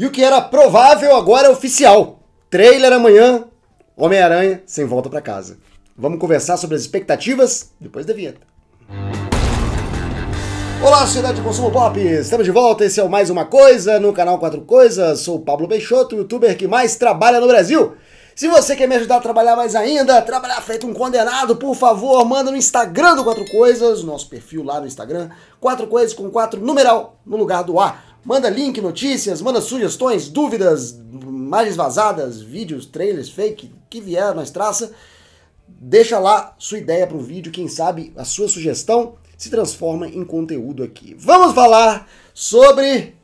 E o que era provável agora é oficial. Trailer amanhã, Homem-Aranha sem volta para casa. Vamos conversar sobre as expectativas depois da vinheta. Olá, Cidade de Consumo Pop! Estamos de volta, esse é mais uma coisa no canal Quatro Coisas. Sou o Pablo Peixoto, youtuber que mais trabalha no Brasil. Se você quer me ajudar a trabalhar mais ainda, trabalhar feito um condenado, por favor, manda no Instagram do Quatro Coisas, nosso perfil lá no Instagram, Quatro Coisas com quatro numeral no lugar do A. Manda link, notícias, manda sugestões, dúvidas, imagens vazadas, vídeos, trailers, fake, que vier, nós traça. Deixa lá sua ideia para o vídeo, quem sabe a sua sugestão se transforma em conteúdo aqui. Vamos falar sobre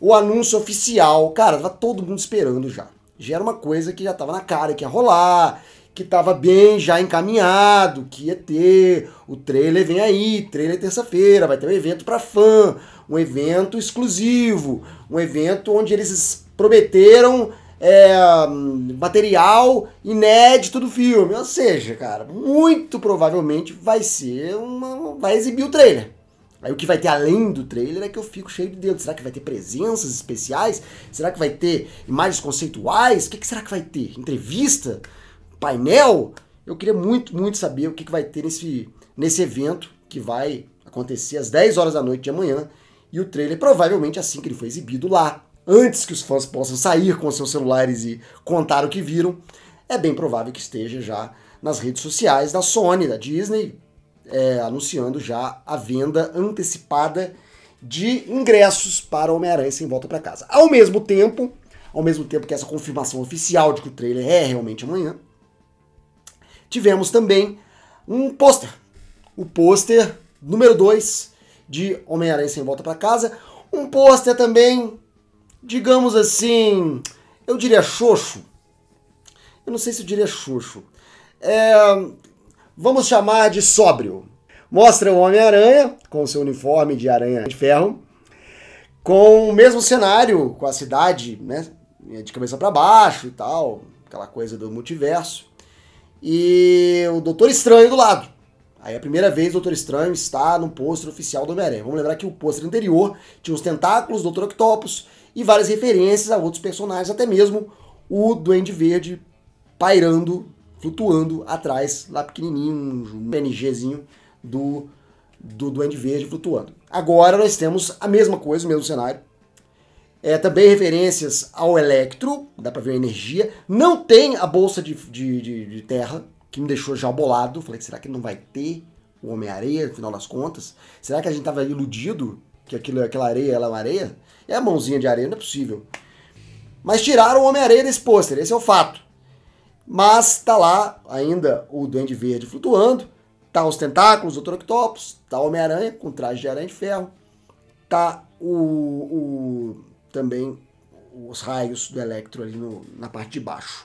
o anúncio oficial. Cara, tava todo mundo esperando já. Já era uma coisa que já tava na cara, que ia rolar, que tava bem já encaminhado, que ia ter. O trailer vem aí, trailer terça-feira, vai ter um evento para fã, um evento exclusivo, um evento onde eles prometeram é, hum, material inédito do filme. Ou seja, cara, muito provavelmente vai ser uma. vai exibir o trailer. Aí o que vai ter além do trailer é que eu fico cheio de dedo. Será que vai ter presenças especiais? Será que vai ter imagens conceituais? O que, que será que vai ter? Entrevista? Painel? Eu queria muito, muito saber o que, que vai ter nesse, nesse evento que vai acontecer às 10 horas da noite de amanhã e o trailer, provavelmente é assim que ele foi exibido lá, antes que os fãs possam sair com seus celulares e contar o que viram, é bem provável que esteja já nas redes sociais da Sony, da Disney, é, anunciando já a venda antecipada de ingressos para Homem-Aranha sem volta para casa. Ao mesmo tempo, ao mesmo tempo que essa confirmação oficial de que o trailer é realmente amanhã, tivemos também um pôster. O pôster número 2 de Homem-Aranha Sem Volta para Casa. Um pôster também, digamos assim, eu diria xoxo. Eu não sei se eu diria xoxo. É, vamos chamar de sóbrio. Mostra o Homem-Aranha com seu uniforme de aranha de ferro, com o mesmo cenário, com a cidade, né, de cabeça para baixo e tal, aquela coisa do multiverso. E o Doutor Estranho do lado. Aí a primeira vez o Doutor Estranho está no pôster oficial do Homem-Aranha. Vamos lembrar que o pôster anterior tinha os tentáculos, do Doutor Octopus e várias referências a outros personagens, até mesmo o Duende Verde pairando, flutuando atrás, lá pequenininho, um PNGzinho do, do Duende Verde flutuando. Agora nós temos a mesma coisa, o mesmo cenário. É, também referências ao Electro, dá pra ver a energia. Não tem a bolsa de, de, de, de terra, que me deixou já bolado. Falei, será que não vai ter o Homem-Areia, no final das contas? Será que a gente tava iludido que aquilo, aquela areia ela é uma areia? É a mãozinha de areia, não é possível. Mas tiraram o Homem-Areia desse pôster, esse é o fato. Mas tá lá ainda o Duende Verde flutuando, tá os tentáculos, o Dr. Octopus, tá o Homem-Aranha com traje de aranha de ferro, tá o, o também os raios do Electro ali no, na parte de baixo.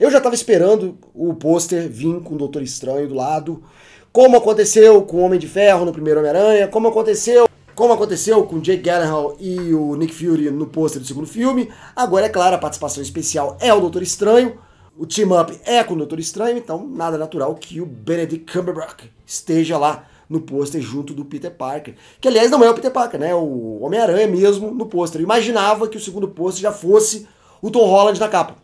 Eu já estava esperando o pôster vir com o Doutor Estranho do lado, como aconteceu com o Homem de Ferro no primeiro Homem-Aranha, como aconteceu como aconteceu com Jake Gyllenhaal e o Nick Fury no pôster do segundo filme. Agora, é claro, a participação especial é o Doutor Estranho, o team-up é com o Doutor Estranho, então nada natural que o Benedict Cumberbatch esteja lá no pôster junto do Peter Parker. Que, aliás, não é o Peter Parker, né? O Homem-Aranha mesmo no pôster. imaginava que o segundo pôster já fosse o Tom Holland na capa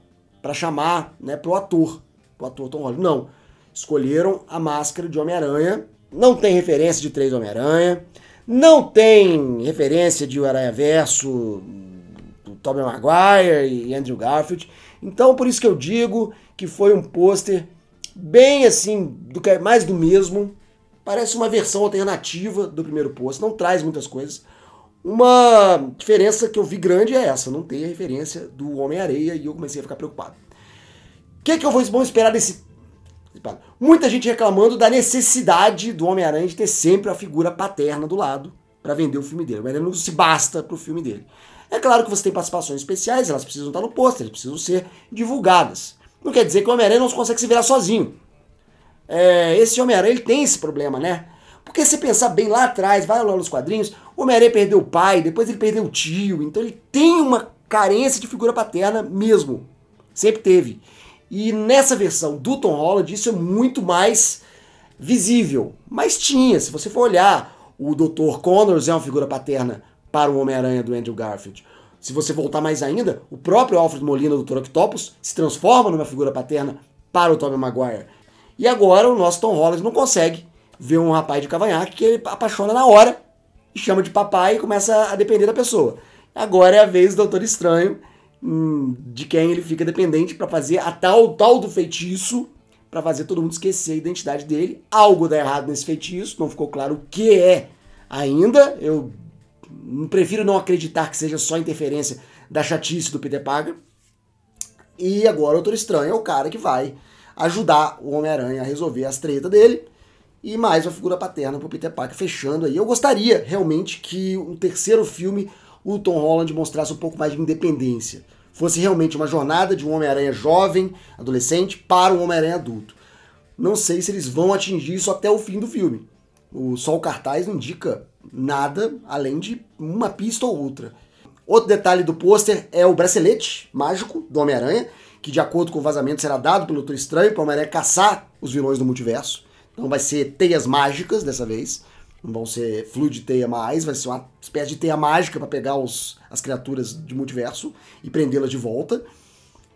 para chamar, né, pro ator, pro ator Tom Holland. Não. Escolheram a máscara de Homem-Aranha. Não tem referência de três Homem-Aranha. Não tem referência de o Aranha Verso, do Tobey Maguire e Andrew Garfield. Então, por isso que eu digo que foi um pôster bem assim, do que é mais do mesmo. Parece uma versão alternativa do primeiro pôster, não traz muitas coisas. Uma diferença que eu vi grande é essa, não ter referência do Homem-Areia e eu comecei a ficar preocupado. O que, é que eu vou esperar desse. Muita gente reclamando da necessidade do Homem-Aranha de ter sempre a figura paterna do lado para vender o filme dele. Mas ele não se basta pro filme dele. É claro que você tem participações especiais, elas precisam estar tá no pôster, elas precisam ser divulgadas. Não quer dizer que o Homem-Aranha não consegue se virar sozinho. É, esse Homem-Aranha ele tem esse problema, né? Porque se pensar bem lá atrás, vai lá nos quadrinhos, o Homem-Aranha perdeu o pai, depois ele perdeu o tio, então ele tem uma carência de figura paterna mesmo. Sempre teve. E nessa versão do Tom Holland, isso é muito mais visível. Mas tinha, se você for olhar, o Dr. Connors é uma figura paterna para o Homem-Aranha do Andrew Garfield. Se você voltar mais ainda, o próprio Alfred Molina do Dr. Octopus se transforma numa figura paterna para o Tobey Maguire. E agora o nosso Tom Holland não consegue vê um rapaz de cavanhaque que ele apaixona na hora e chama de papai e começa a depender da pessoa. Agora é a vez do Doutor Estranho, hum, de quem ele fica dependente para fazer a tal, tal do feitiço, para fazer todo mundo esquecer a identidade dele. Algo dá errado nesse feitiço, não ficou claro o que é ainda. Eu prefiro não acreditar que seja só interferência da chatice do Peter Parker. E agora o Doutor Estranho é o cara que vai ajudar o Homem-Aranha a resolver as tretas dele e mais uma figura paterna para Peter Parker, fechando aí. Eu gostaria realmente que um terceiro filme o Tom Holland mostrasse um pouco mais de independência. Fosse realmente uma jornada de um Homem-Aranha jovem, adolescente, para um Homem-Aranha adulto. Não sei se eles vão atingir isso até o fim do filme. O Sol cartaz não indica nada além de uma pista ou outra. Outro detalhe do pôster é o bracelete mágico do Homem-Aranha, que de acordo com o vazamento será dado pelo Doutor Estranho para o Homem-Aranha caçar os vilões do multiverso. Então vai ser teias mágicas dessa vez. Não vão ser flu de teia mais, vai ser uma espécie de teia mágica para pegar os, as criaturas de multiverso e prendê-las de volta.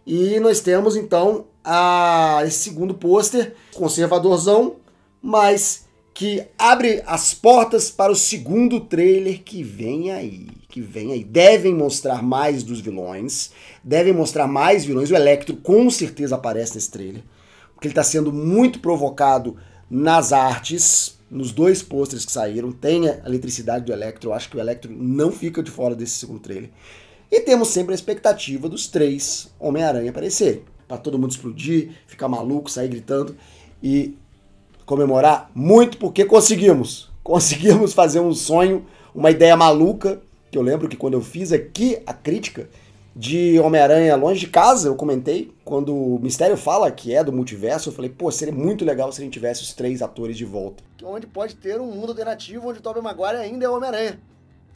E nós temos então a, esse segundo pôster, conservadorzão, mas que abre as portas para o segundo trailer que vem aí. Que vem aí. Devem mostrar mais dos vilões, devem mostrar mais vilões. O Electro com certeza aparece nesse trailer, porque ele está sendo muito provocado nas artes, nos dois pôsteres que saíram, tem a eletricidade do Electro. Eu acho que o Electro não fica de fora desse segundo trailer. E temos sempre a expectativa dos três Homem-Aranha aparecerem. para todo mundo explodir, ficar maluco, sair gritando e comemorar muito porque conseguimos. Conseguimos fazer um sonho, uma ideia maluca. Que eu lembro que quando eu fiz aqui a crítica, de Homem-Aranha Longe de Casa, eu comentei, quando o Mistério fala que é do multiverso, eu falei, pô, seria muito legal se a gente tivesse os três atores de volta. Onde pode ter um mundo alternativo onde o Tobey Maguire ainda é Homem-Aranha,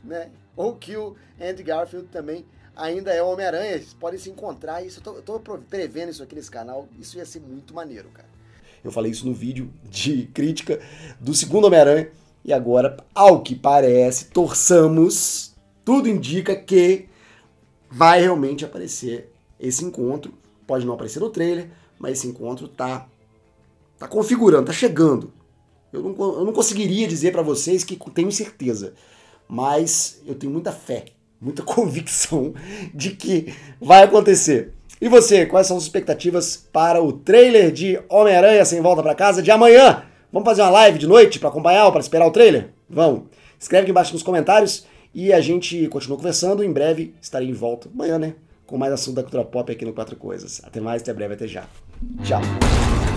né? Ou que o Andy Garfield também ainda é Homem-Aranha, eles podem se encontrar, isso eu tô, tô prevendo isso aqui nesse canal, isso ia ser muito maneiro, cara. Eu falei isso no vídeo de crítica do segundo Homem-Aranha, e agora, ao que parece, torçamos, tudo indica que vai realmente aparecer esse encontro. Pode não aparecer no trailer, mas esse encontro tá, tá configurando, tá chegando. Eu não, eu não conseguiria dizer para vocês que tenho certeza, mas eu tenho muita fé, muita convicção de que vai acontecer. E você, quais são as expectativas para o trailer de Homem-Aranha Sem Volta para Casa de amanhã? Vamos fazer uma live de noite para acompanhar ou para esperar o trailer? Vamos! Escreve aqui embaixo nos comentários e a gente continua conversando. Em breve estarei em volta amanhã, né? Com mais assunto da cultura pop aqui no Quatro Coisas. Até mais, até breve, até já. Tchau.